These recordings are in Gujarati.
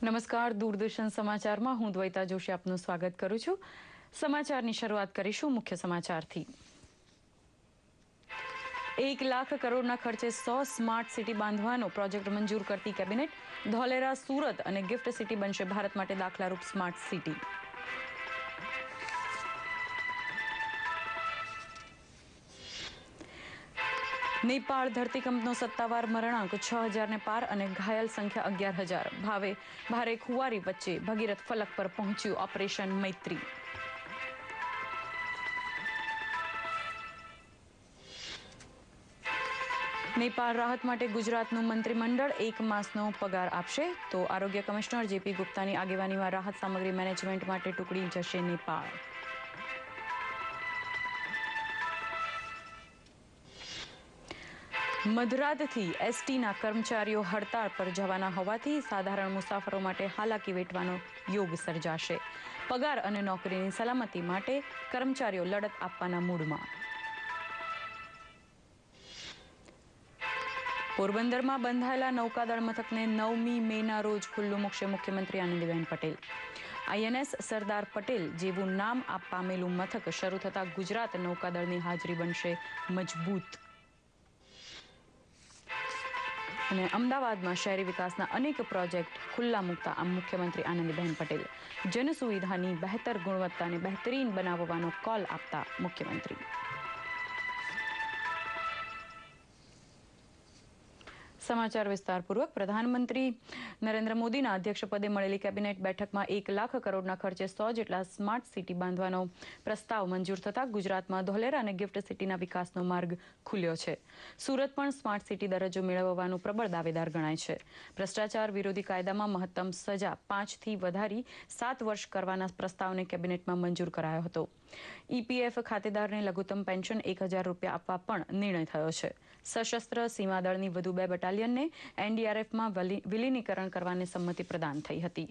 નમસ્કાર દૂરદર્શન સમાચારમાં હું દ્વૈતા જોશી આપનું સ્વાગત કરું છું સમાચારની શરૂઆત કરીશું મુખ્ય સમાચારથી એક લાખ કરોડના ખર્ચે સો સ્માર્ટ સિટી બાંધવાનો પ્રોજેક્ટ મંજૂર કરતી કેબિનેટ ધોલેરા સુરત અને ગિફ્ટ સિટી બનશે ભારત માટે દાખલારૂપ સ્માર્ટ સિટી નેપાળ ધરતીકંપનો સત્તાવાર મરણાંક છ હજારને પાર અને ઘાયલ સંખ્યા અગિયાર હજાર ભાવે ભારે ખુવારી વચ્ચે ભગીરથ ફલક પર પહોંચ્યું ઓપરેશન મૈત્રી નેપાળ રાહત માટે ગુજરાતનું મંત્રીમંડળ એક માસનો પગાર આપશે તો આરોગ્ય કમિશનર જેપી ગુપ્તાની આગેવાનીમાં રાહત સામગ્રી મેનેજમેન્ટ માટે ટુકડી જશે નેપાળ મધરાતથી એસટીના કર્મચારીઓ હડતાળ પર જવાના હોવાથી સાધારણ મુસાફરો માટે હાલાકી વેઠવાનો યોગ સર્જાશે પગાર અને નોકરીની સલામતી માટે કર્મચારીઓ લડત આપવાના મૂડમાં પોરબંદરમાં બંધાયેલા નૌકાદળ મથકને નવમી મેના રોજ ખુલ્લું મૂકશે મુખ્યમંત્રી આનંદીબેન પટેલ આઈએનએસ સરદાર પટેલ જેવું નામ આ પામેલું મથક શરૂ થતાં ગુજરાત નૌકાદળની હાજરી બનશે મજબૂત અને અમદાવાદમાં શહેરી વિકાસના અનેક પ્રોજેક્ટ ખુલ્લા મૂકતા આમ મુખ્યમંત્રી આનંદીબહેન પટેલ જનસુવિધાની બહેતર ગુણવત્તાને બહેતરીન બનાવવાનો કોલ આપતા મુખ્યમંત્રી સમાચાર વિસ્તારપૂર્વક પ્રધાનમંત્રી નરેન્દ્ર મોદીના અધ્યક્ષપદે મળેલી કેબિનેટ બેઠકમાં એક લાખ કરોડના ખર્ચે સો જેટલા સ્માર્ટ સિટી બાંધવાનો પ્રસ્તાવ મંજૂર થતાં ગુજરાતમાં ધોલેરા અને ગિફ્ટ સિટીના વિકાસનો માર્ગ ખુલ્યો છે સુરત પણ સ્માર્ટ સિટી દરજ્જો મેળવવાનું પ્રબળ દાવેદાર ગણાય છે ભ્રષ્ટાચાર વિરોધી કાયદામાં મહત્તમ સજા પાંચથી વધારી સાત વર્ષ કરવાના પ્રસ્તાવને કેબિનેટમાં મંજૂર કરાયો હતો ઈપીએફ ખાતેદારને લઘુત્તમ પેન્શન એક હજાર રૂપિયા આપવા પણ નિર્ણય થયો છે સશસ્ત્ર સીમા દળની વધુ બે બટાલિયનને એનડીઆરએફમાં વિલીનીકરણ કરવાની સંમતિ પ્રદાન થઈ હતી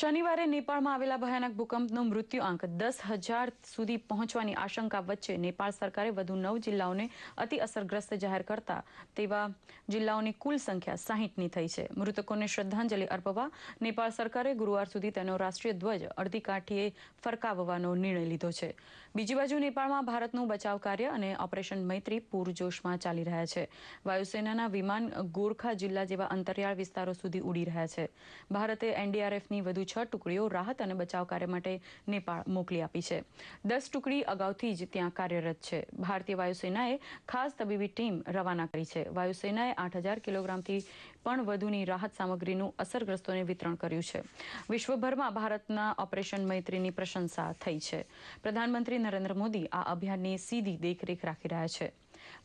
શનિવારે નેપાળમાં આવેલા ભયાનક ભૂકંપનો મૃત્યુ આંક દસ હજાર સુધી પહોંચવાની આશંકા વચ્ચે નેપાળ સરકારે વધુ નવ જિલ્લાઓને અતિ અસરગ્રસ્ત જાહેર કરતા તેવા જિલ્લાઓની કુલ સંખ્યા સાહીઠની થઈ છે મૃતકોને શ્રદ્ધાંજલિ અર્પવા નેપાળ સરકારે ગુરુવાર સુધી તેનો રાષ્ટ્રીય ધ્વજ અડધી કાઠીએ ફરકાવવાનો નિર્ણય લીધો છે બીજી બાજુ નેપાળમાં ભારતનું બચાવ કાર્ય અને ઓપરેશન મૈત્રી પૂરજોશમાં ચાલી રહ્યા છે વાયુસેનાના વિમાન ગોરખા જિલ્લા જેવા અંતરિયાળ વિસ્તારો સુધી ઉડી રહ્યા છે ભારતે એનડીઆરએફની વધુ છ ટુકડીઓ રાહત અને બચાવ કાર્ય માટે નેપાળ મોકલી આપી છે દસ ટુકડી અગાઉથી જ ત્યાં કાર્યરત છે ભારતીય વાયુસેનાએ ખાસ તબીબી ટીમ રવાના કરી છે વાયુસેનાએ આઠ હજાર કિલોગ્રામથી પણ વધુની રાહત સામગ્રીનું અસરગ્રસ્તોને વિતરણ કર્યું છે વિશ્વભરમાં ભારતના ઓપરેશન મૈત્રીની પ્રશંસા થઈ છે પ્રધાનમંત્રી નરેન્દ્ર મોદી આ અભિયાનની સીધી દેખરેખ રાખી રહ્યા છે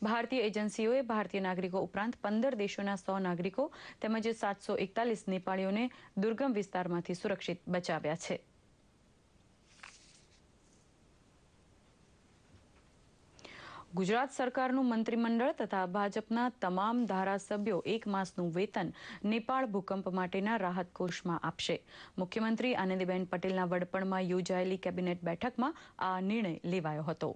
ભારતીય એજન્સીઓએ ભારતીય નાગરિકો ઉપરાંત પંદર દેશોના સો નાગરિકો તેમજ સાતસો એકતાલીસ નેપાળીઓને દુર્ગમ વિસ્તારમાંથી સુરક્ષિત બચાવ્યા છે ગુજરાત સરકારનું મંત્રીમંડળ તથા ભાજપના તમામ ધારાસભ્યો એક માસનું વેતન નેપાળ ભૂકંપ માટેના રાહત કોષમાં આપશે મુખ્યમંત્રી આનંદીબેન પટેલના વડપણમાં યોજાયેલી કેબિનેટ બેઠકમાં આ નિર્ણય લેવાયો હતો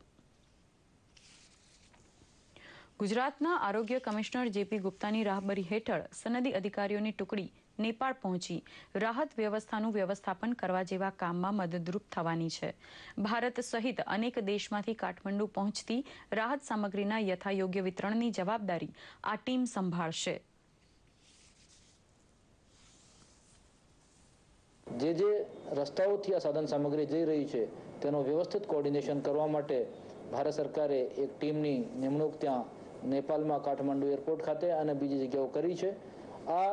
ગુજરાતના આરોગ્ય કમિશનર જેપી ગુપ્તાની રાહબરી હેઠળ સનદી અધિકારીઓની ટુકડી નેપાળ પહોંચી રાહત વ્યવસ્થાનું વ્યવસ્થાપન કરવા જેવા કામમાં મદદરૂપ થવાની છે ભારત સહિત અનેક દેશમાંથી કાઠમંડુ પહોંચતી રાહત સામગ્રીના યથાયોગ્ય વિતરણની જવાબદારી આ ટીમ સંભાળશે જે જે રસ્તાઓથી આ સાધન સામગ્રી જઈ રહી છે તેનું વ્યવસ્થિત કોર્ડિનેશન કરવા માટે ભારત સરકારે એક ટીમની નિમણૂક ત્યાં નેપાલમાં કાઠમંડુ એરપોર્ટ ખાતે અને બીજી જગ્યાઓ કરી છે આ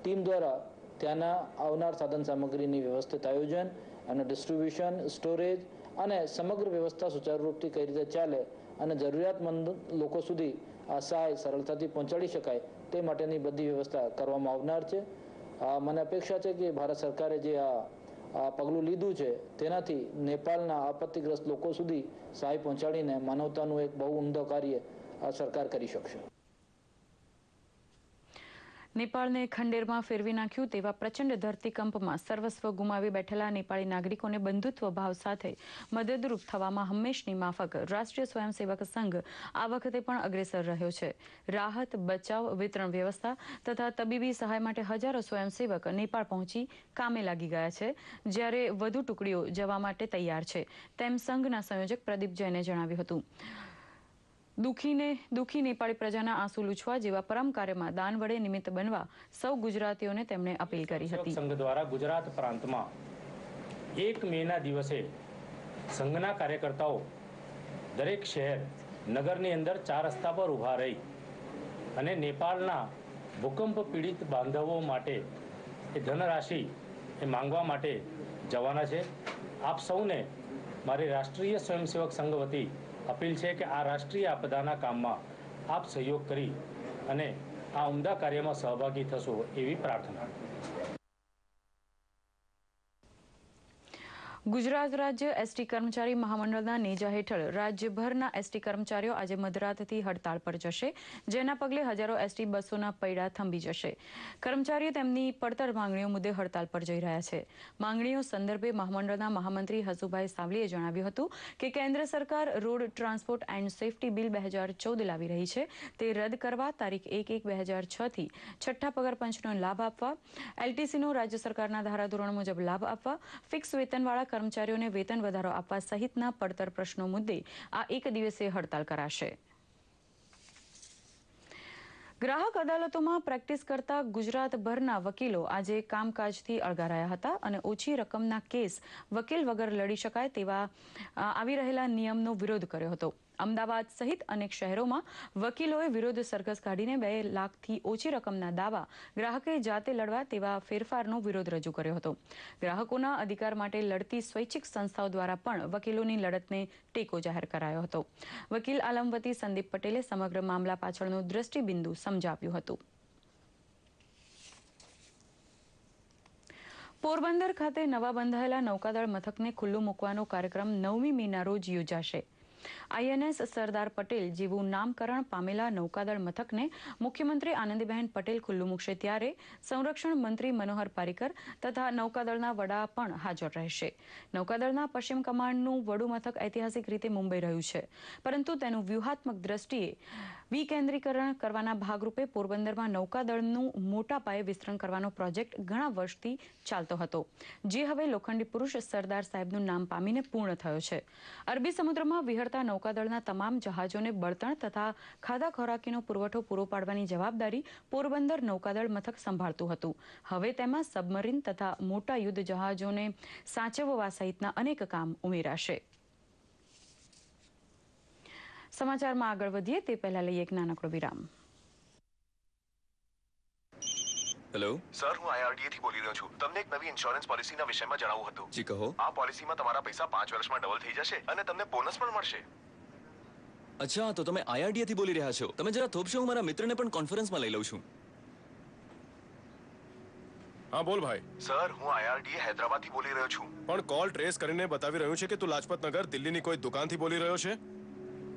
ટીમ દ્વારા ત્યાંના આવનાર સાધન સામગ્રીની વ્યવસ્થિત આયોજન અને ડિસ્ટ્રીબ્યુશન સ્ટોરેજ અને સમગ્ર વ્યવસ્થા સુચારુરૂપથી કઈ રીતે ચાલે અને જરૂરિયાતમંદ લોકો સુધી આ સહાય સરળતાથી પહોંચાડી શકાય તે માટેની બધી વ્યવસ્થા કરવામાં આવનાર છે મને અપેક્ષા છે કે ભારત સરકારે જે આ પગલું લીધું છે તેનાથી નેપાળના આપત્તિગ્રસ્ત લોકો સુધી સહાય પહોંચાડીને માનવતાનું એક બહુ ઉમદો કાર્ય આ સરકાર કરી શકશે નેપાળને ખંડેરમાં ફેરવી નાખ્યું તેવા પ્રચંડ ધરતીકંપમાં સર્વસ્વ ગુમાવી બેઠેલા નેપાળી નાગરિકોને બંધુત્વ ભાવ સાથે મદદરૂપ થવામાં હંમેશની માફક રાષ્ટ્રીય સ્વયંસેવક સંઘ આ વખતે પણ અગ્રેસર રહ્યો છે રાહત બચાવ વિતરણ વ્યવસ્થા તથા તબીબી સહાય માટે હજારો સ્વયંસેવક નેપાળ પહોંચી કામે લાગી ગયા છે જ્યારે વધુ ટુકડીઓ જવા માટે તૈયાર છે તેમ સંઘના સંયોજક પ્રદીપ જૈને જણાવ્યું હતું દુખીને દુઃખી નેપાળી પ્રજાના આંસુ લૂછવા જેવા પરમ કાર્યમાં દાન વડે નિમિત્ત બનવા સૌ ગુજરાતીઓને તેમણે અપીલ કરી હતી સંઘ દ્વારા ગુજરાત પ્રાંતમાં એક મેના દિવસે સંઘના કાર્યકર્તાઓ દરેક શહેર નગરની અંદર ચાર રસ્તા પર ઊભા રહી અને નેપાળના ભૂકંપ પીડિત બાંધવો માટે એ ધનરાશિ એ માંગવા માટે જવાના છે આપ સૌને મારી રાષ્ટ્રીય સ્વયંસેવક સંઘ વતી અપીલ છે કે આ રાષ્ટ્રીય આપદાના કામમાં આપ સહયોગ કરી અને આ ઉમદા કાર્યમાં સહભાગી થશો એવી પ્રાર્થના ગુજરાત રાજ્ય એસટી કર્મચારી મહામંડળના નેજા હેઠળ રાજ્યભરના એસટી કર્મચારીઓ આજે મધરાતથી હડતાળ પર જશે જેના પગલે હજારો એસટી બસોના પૈડા થંભી જશે કર્મચારીઓ તેમની પડતર માંગણીઓ મુદ્દે હડતાળ પર જઈ રહ્યા છે માંગણીઓ સંદર્ભે મહામંડળના મહામંત્રી હસુભાઈ સાવલીએ જણાવ્યું હતું કે કેન્દ્ર સરકાર road transport and safety bill બે હજાર ચૌદ લાવી રહી છે તે રદ કરવા તારીખ એક એક બે હજાર છથી છઠ્ઠા પગાર પંચનો લાભ આપવા એલટીસીનો રાજ્ય સરકારના ધારાધોરણ મુજબ લાભ આપવા ફિક્સ વેતનવાળા કર્મચારીઓને વેતન વધારો આપવા સહિતના પડતર પ્રશ્નો મુદ્દે આ એક દિવસીય હડતાલ કરાશે ગ્રાહક અદાલતોમાં પ્રેક્ટિસ કરતા ગુજરાતભરના વકીલો આજે કામકાજથી અળગારાયા હતા અને ઓછી રકમના કેસ વકીલ વગર લડી શકાય તેવા આવી રહેલા નિયમનો વિરોધ કર્યો હતો અમદાવાદ સહિત અનેક શહેરોમાં વકીલોએ વિરોધ સરઘસ કાઢીને બે લાખથી ઓછી રકમના દાવા ગ્રાહકે જાતે લડવા તેવા ફેરફારનો વિરોધ રજૂ કર્યો હતો ગ્રાહકોના અધિકાર માટે લડતી સ્વૈચ્છિક સંસ્થાઓ દ્વારા પણ વકીલોની લડતને ટેકો જાહેર કરાયો હતો વકીલ આલમવતી સંદીપ પટેલે સમગ્ર મામલા પાછળનું દ્રષ્ટિબિંદુ સમજાવ્યું હતું પોરબંદર ખાતે નવા બંધાયેલા નૌકાદળ મથકને ખુલ્લું મૂકવાનો કાર્યક્રમ નવમી મેના રોજ યોજાશે આઈએનએસ સરદાર પટેલ જેવું નામકરણ પામેલા નૌકાદળ મથકને મુખ્યમંત્રી આનંદીબહેન પટેલ ખુલ્લું મૂકશે ત્યારે સંરક્ષણ મંત્રી મનોહર પારિકર તથા નૌકાદળના વડા પણ હાજર રહેશે નૌકાદળના પશ્ચિમ કમાન્ડનું વડુ મથક ઐતિહાસિક રીતે મુંબઈ રહ્યું છે પરંતુ તેનું વ્યૂહાત્મક દ્રષ્ટિએ વિકેન્દ્રીકરણ કરવાના ભાગરૂપે પોરબંદરમાં નૌકાદળનું મોટા પાયે વિસ્તરણ કરવાનો પ્રોજેક્ટ ઘણા વર્ષથી ચાલતો હતો જે હવે લોખંડી પુરુષ સરદાર સાહેબનું નામ પામીને પૂર્ણ થયો છે અરબી સમુદ્રમાં વિહરતા નૌકાદળના તમામ જહાજોને બળતણ તથા ખાધા ખોરાકીનો પુરવઠો પૂરો પાડવાની જવાબદારી પોરબંદર નૌકાદળ મથક સંભાળતું હતું હવે તેમાં સબમરીન તથા મોટા યુદ્ધ જહાજોને સાચવવા સહિતના અનેક કામ ઉમેરાશે સમાચારમાં આગળ વધીએ તે પહેલા લઈએ એક નાનકડો વિરામ હેલો સર હું આઈઆરડીએ થી બોલી રહ્યો છું તમને એક નવી ઇન્સ્યોરન્સ પોલિસીના વિષયમાં જણાવવું હતું જી કહો આ પોલિસીમાં તમારા પૈસા પાંચ વર્ષમાં ડબલ થઈ જશે અને તમને બોનસ પણ મળશે અચ્છા તો તમે આઈઆરડીએ થી બોલી રહ્યા છો તમે જરા થોપશો હું મારા મિત્રને પણ કોન્ફરન્સમાં લઈ લઉં છું હા બોલ ભાઈ સર હું આઈઆરડીએ હૈદરાબાદ થી બોલી રહ્યો છું પણ કોલ ટ્રેસ કરીને બતાવી રહ્યું છે કે તું લાજપત નગર દિલ્હીની કોઈ દુકાનથી બોલી રહ્યો છે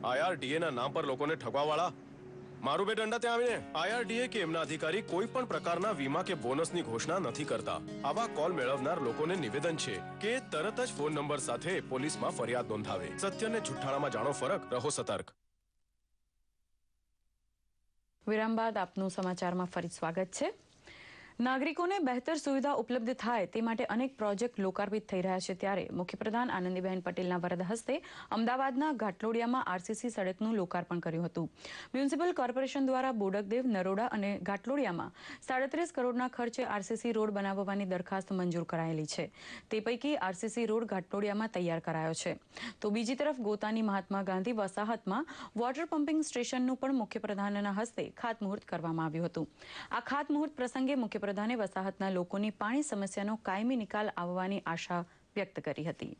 આઈઆરડીએ ના નામ પર લોકોને ઠગવાવાળા મારું બે દંડા ત્યાં આવીને આઈઆરડીએ કે એમના અધિકારી કોઈ પણ પ્રકારના વીમા કે બોનસની ઘોષણા નથી કરતા આવા કોલ મેળવનાર લોકોને નિવેદન છે કે તરત જ ફોન નંબર સાથે પોલીસમાં ફરિયાદ નોંધાવે સત્યને જુઠ્ઠાણામાં જાણો ફરક રહો સતર્ક વિરામ બાદ આપનું સમાચારમાં ફરી સ્વાગત છે નાગરિકોને બહેતર સુવિધા ઉપલબ્ધ થાય તે માટે અનેક પ્રોજેક્ટ લોકાર્પિત થઈ રહ્યા છે ત્યારે મુખ્યપ્રધાન આનંદીબહેન પટેલના વરદ હસ્તે અમદાવાદના ઘાટલોડિયામાં આરસીસી સડકનું લોકાર્પણ કર્યું હતું મ્યુનિસિપલ કોર્પોરેશન દ્વારા બોડકદેવ નરોડા અને ઘાટલોડિયામાં સાડત્રીસ કરોડના ખર્ચે આરસીસી રોડ બનાવવાની દરખાસ્ત મંજૂર કરાયેલી છે તે પૈકી આરસીસી રોડ ઘાટલોડિયામાં તૈયાર કરાયો છે તો બીજી તરફ ગોતાની મહાત્મા ગાંધી વસાહતમાં વોટર પમ્પિંગ સ્ટેશનનું પણ મુખ્યપ્રધાનના હસ્તે ખાતમુહૂર્ત કરવામાં આવ્યું હતું આ ખાતમુહૂર્ત પ્રસંગે મુખ્યપ્રધાન વડાપ્રધાને વસાહતના લોકોની પાણી સમસ્યાનો કાયમી નિકાલ આવવાની આશા વ્યક્ત કરી હતી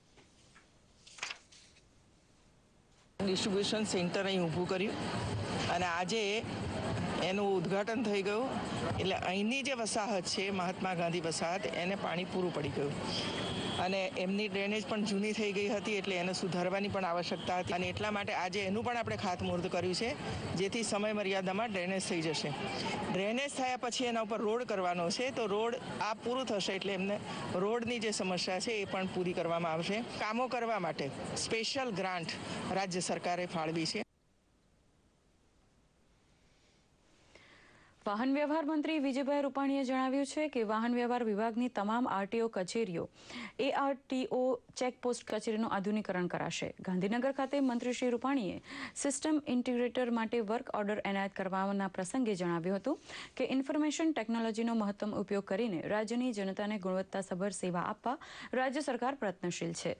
ડિસ્ટ્રીબ્યુશન સેન્ટર અહીં ઊભું કર્યું અને આજે એનું ઉદ્ઘાટન થઈ ગયું એટલે અહીંની જે વસાહત છે મહાત્મા ગાંધી વસાહત એને પાણી પૂરું પડી ગયું અને એમની ડ્રેનેજ પણ જૂની થઈ ગઈ હતી એટલે એને સુધારવાની પણ આવશ્યકતા હતી અને એટલા માટે આજે એનું પણ આપણે ખાતમુહૂર્ત કર્યું છે જેથી સમય મર્યાદામાં ડ્રેનેજ થઈ જશે ડ્રેનેજ થયા પછી એના ઉપર રોડ કરવાનો છે તો રોડ આ પૂરું થશે એટલે એમને રોડની જે સમસ્યા છે એ પણ પૂરી કરવામાં આવશે કામો કરવા માટે સ્પેશિયલ ગ્રાન્ટ રાજ્ય સરકારે ફાળવી છે વાહન વ્યવહાર મંત્રી વિજયભાઈ રૂપાણીએ જણાવ્યું છે કે વાહન વ્યવહાર વિભાગની તમામ આરટીઓ કચેરીઓ એઆરટીઓ ચેકપોસ્ટ કચેરીનું આધુનિકરણ કરાશે ગાંધીનગર ખાતે મંત્રી શ્રી રૂપાણીએ સિસ્ટમ ઇન્ટિગ્રેટર માટે વર્ક ઓર્ડર એનાયત કરવાના પ્રસંગે જણાવ્યું હતું કે ઇન્ફોર્મેશન ટેકનોલોજીનો મહત્તમ ઉપયોગ કરીને રાજ્યની જનતાને ગુણવત્તાસભર સેવા આપવા રાજ્ય સરકાર પ્રયત્નશીલ છે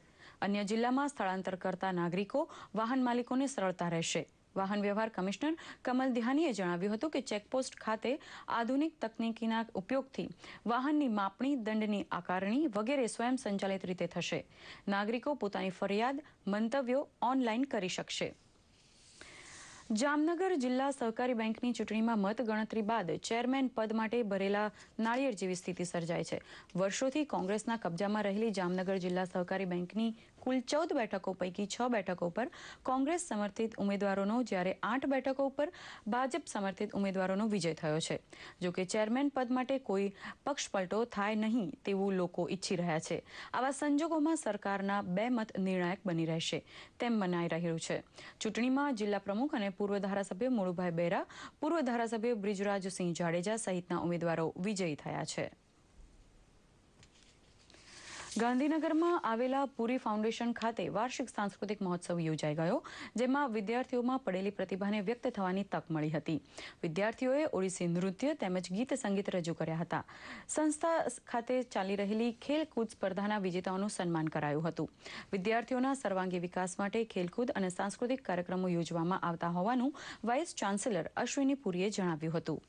અન્ય જિલ્લામાં સ્થળાંતર કરતા નાગરિકો વાહન માલિકોને સરળતા રહેશે વાહન વ્યવહાર કમિશનર કમલ દિહાનીએ જણાવ્યું હતું કે ચેકપોસ્ટ ખાતે આધુનિક તકનીકીના ઉપયોગથી વાહનની માપણી દંડની આકારણી વગેરે સ્વયં સંચાલિત રીતે થશે નાગરિકો પોતાની ફરિયાદ મંતવ્યો ઓનલાઈન કરી શકશે જામનગર જિલ્લા સહકારી બેંકની ચૂંટણીમાં મતગણતરી બાદ ચેરમેન પદ માટે ભરેલા નાળિયેર જેવી સ્થિતિ સર્જાય છે વર્ષોથી કોંગ્રેસના કબજામાં રહેલી જામનગર જિલ્લા સહકારી બેંકની કુલ ચૌદ બેઠકો પૈકી છ બેઠકો પર કોંગ્રેસ સમર્થિત ઉમેદવારોનો જ્યારે આઠ બેઠકો ઉપર ભાજપ સમર્થિત ઉમેદવારોનો વિજય થયો છે જો કે ચેરમેન પદ માટે કોઈ પક્ષપલટો થાય નહીં તેવું લોકો ઈચ્છી રહ્યા છે આવા સંજોગોમાં સરકારના બે મત નિર્ણાયક બની રહેશે તેમ મનાઈ રહ્યું છે ચૂંટણીમાં જિલ્લા પ્રમુખ અને પૂર્વ ધારાસભ્ય મોળુભાઈ બેરા પૂર્વ ધારાસભ્ય બ્રિજરાજસિંહ જાડેજા સહિતના ઉમેદવારો વિજયી થયા છે ગાંધીનગરમાં આવેલા પુરી ફાઉન્ડેશન ખાતે વાર્ષિક સાંસ્કૃતિક મહોત્સવ યોજાઈ ગયો જેમાં વિદ્યાર્થીઓમાં પડેલી પ્રતિભાને વ્યક્ત થવાની તક મળી હતી વિદ્યાર્થીઓએ ઓડિસી નૃત્ય તેમજ ગીત સંગીત રજૂ કર્યા હતા સંસ્થા ખાતે ચાલી રહેલી ખેલકૂદ સ્પર્ધાના વિજેતાઓનું સન્માન કરાયું હતું વિદ્યાર્થીઓના સર્વાંગી વિકાસ માટે ખેલકૂદ અને સાંસ્કૃતિક કાર્યક્રમો યોજવામાં આવતા હોવાનું વાઇસ ચાન્સેલર અશ્વિની પુરીએ જણાવ્યું હતું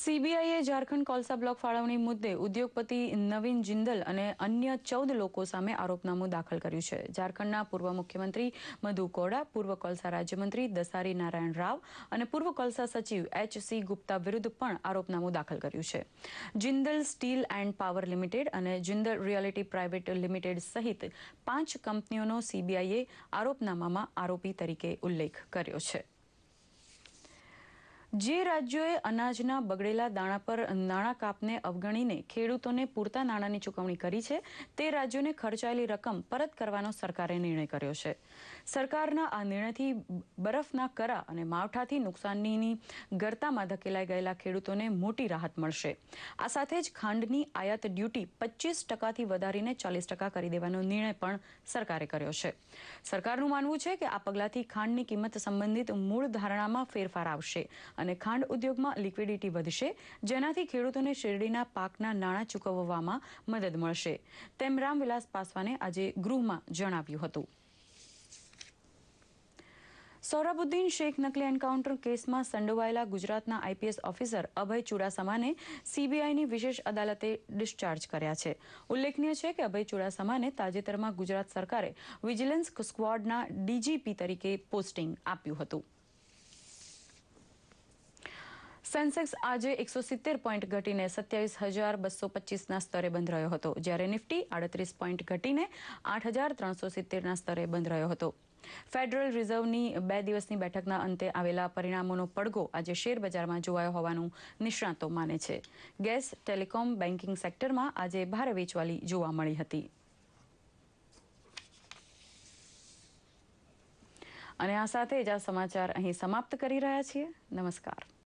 સીબીઆઈએ ઝારખંડ કોલસા બ્લોક ફાળવણી મુદ્દે ઉદ્યોગપતિ નવીન જિંદલ અને અન્ય ચૌદ લોકો સામે આરોપનામું દાખલ કર્યું છે ઝારખંડના પૂર્વ મુખ્યમંત્રી મધુ કોડા પૂર્વ કોલસા રાજ્યમંત્રી દસારી નારાયણ રાવ અને પૂર્વ કોલસા સચિવ એચ સી ગુપ્તા વિરુદ્ધ પણ આરોપનામું દાખલ કર્યું છે Jindal steel and power limited અને જિંદલ રિયાલિટી પ્રાઇવેટ લિમિટેડ સહિત પાંચ કંપનીઓનો સીબીઆઈએ આરોપનામામાં આરોપી તરીકે ઉલ્લેખ કર્યો છે જે રાજ્યોએ અનાજના બગડેલા દાણા પર નાણાં કાપને અવગણીને ખેડૂતોને પૂરતા નાણાંની ચૂકવણી કરી છે તે રાજ્યોને ખર્ચાયેલી રકમ પરત કરવાનો સરકારે નિર્ણય કર્યો છે સરકારના આ નિર્ણયથી બરફના કરા અને માવઠાથી નુકસાનની ગરતામાં ધકેલાઈ ગયેલા ખેડૂતોને મોટી રાહત મળશે આ સાથે જ ખાંડની આયાત ડ્યુટી પચીસ ટકાથી વધારીને ચાલીસ ટકા કરી દેવાનો નિર્ણય પણ સરકારે કર્યો છે સરકારનું માનવું છે કે આ પગલાંથી ખાંડની કિંમત સંબંધિત મૂળ ધારણામાં ફેરફાર આવશે અને ખાંડ ઉદ્યોગમાં લિક્વિડિટી વધશે જેનાથી ખેડૂતોને શેરડીના પાકના નાણાં ચૂકવવામાં મદદ મળશે તેમ રામવિલાસ પાસવાને આજે ગૃહમાં જણાવ્યું હતું સોહરાબુદ્દીન શેખ નકલી એન્કાઉન્ટર કેસમાં સંડોવાયેલા ગુજરાતના આઈપીએસ ઓફિસર અભય ચુડાસમાને સીબીઆઈની વિશેષ અદાલતે ડિસ્ચાર્જ કર્યા છે ઉલ્લેખનીય છે કે અભય ચુડાસમાને તાજેતરમાં ગુજરાત સરકારે વિજિલન્સ સ્ક્વોડના ડીજીપી તરીકે પોસ્ટિંગ આપ્યું હતું સેન્સેક્સ આજે એકસો સિત્તેર પોઈન્ટ ઘટીને સત્યાવીસ હજાર બસો પચીસના સ્તરે બંધ રહ્યો હતો જ્યારે નિફ્ટી આડત્રીસ પોઈન્ટ ઘટીને આઠ હજાર ત્રણસો સિત્તેરના સ્તરે બંધ રહ્યો હતો ફેડરલ રિઝર્વની બે દિવસની બેઠકના અંતે આવેલા પરિણામોનો પડઘો આજે શેરબજારમાં જોવાયો હોવાનું નિષ્ણાતો માને છે ગેસ ટેલિકોમ બેન્કિંગ સેક્ટરમાં આજે ભારે વેચવાલી જોવા મળી હતી અને આ સાથે જ આ સમાચાર અહીં સમાપ્ત કરી રહ્યા છીએ નમસ્કાર